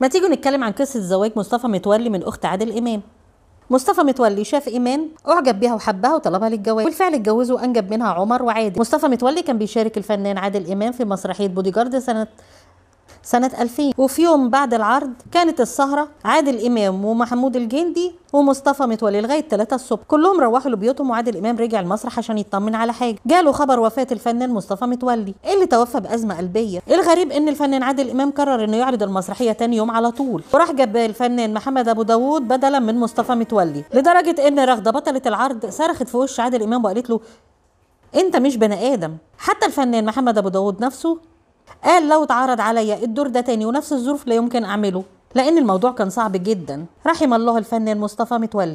ما تيجوا نتكلم عن قصه زواج مصطفى متولي من اخت عادل امام مصطفى متولي شاف ايمان اعجب بيها وحبها وطلبها للجواز بالفعل اتجوزوا وانجب منها عمر وعادل مصطفى متولي كان بيشارك الفنان عادل امام في مسرحيه بودي جارد سنه سنة 2000 وفي يوم بعد العرض كانت السهرة عادل إمام ومحمود الجندي ومصطفى متولي لغاية 3 الصبح كلهم روحوا لبيوتهم وعادل إمام رجع المسرح عشان يطمن على حاجة جاله خبر وفاة الفنان مصطفى متولي اللي توفى بأزمة قلبية الغريب إن الفنان عادل إمام قرر إنه يعرض المسرحية تاني يوم على طول وراح جاب الفنان محمد أبو داوود بدلا من مصطفى متولي لدرجة إن رغدة بطلة العرض صرخت في وش عادل إمام وقالت له انت مش بني ادم حتى الفنان محمد ابو داوود نفسه قال لو اتعرض عليا الدور ده تاني ونفس الظروف لا يمكن اعمله لان الموضوع كان صعب جدا رحم الله الفنان مصطفى متولي